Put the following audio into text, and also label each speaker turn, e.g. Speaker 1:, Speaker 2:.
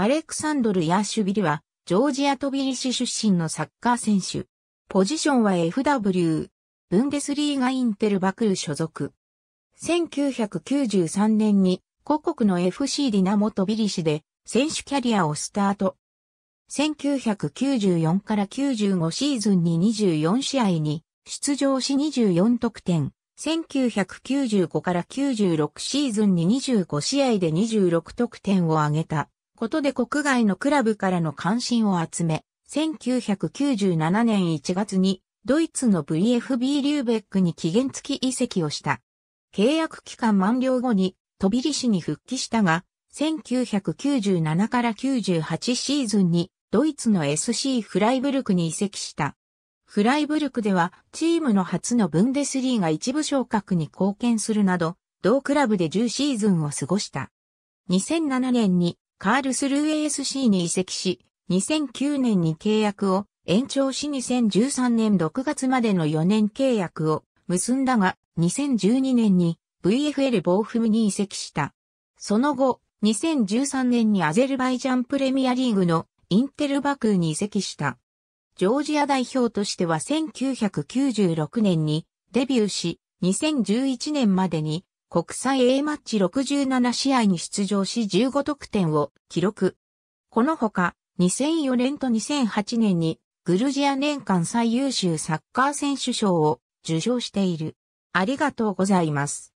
Speaker 1: アレクサンドル・ヤーシュビリは、ジョージア・トビリシ出身のサッカー選手。ポジションは FW、ブンデスリーガ・インテル・バクル所属。1993年に、母国の FC ディナモ・トビリシで、選手キャリアをスタート。1994から95シーズンに24試合に出場し24得点。1995から96シーズンに25試合で26得点を挙げた。ことで国外のクラブからの関心を集め、1997年1月にドイツの VFB リューベックに期限付き移籍をした。契約期間満了後に飛び石に復帰したが、1997から98シーズンにドイツの SC フライブルクに移籍した。フライブルクではチームの初のブンデスリーが一部昇格に貢献するなど、同クラブで10シーズンを過ごした。2007年にカールスルー ASC に移籍し、2009年に契約を延長し2013年6月までの4年契約を結んだが、2012年に VFL ボーフムに移籍した。その後、2013年にアゼルバイジャンプレミアリーグのインテルバクーに移籍した。ジョージア代表としては1996年にデビューし、2011年までに国際 A マッチ67試合に出場し15得点を記録。このほか、2004年と2008年にグルジア年間最優秀サッカー選手賞を受賞している。ありがとうござ
Speaker 2: います。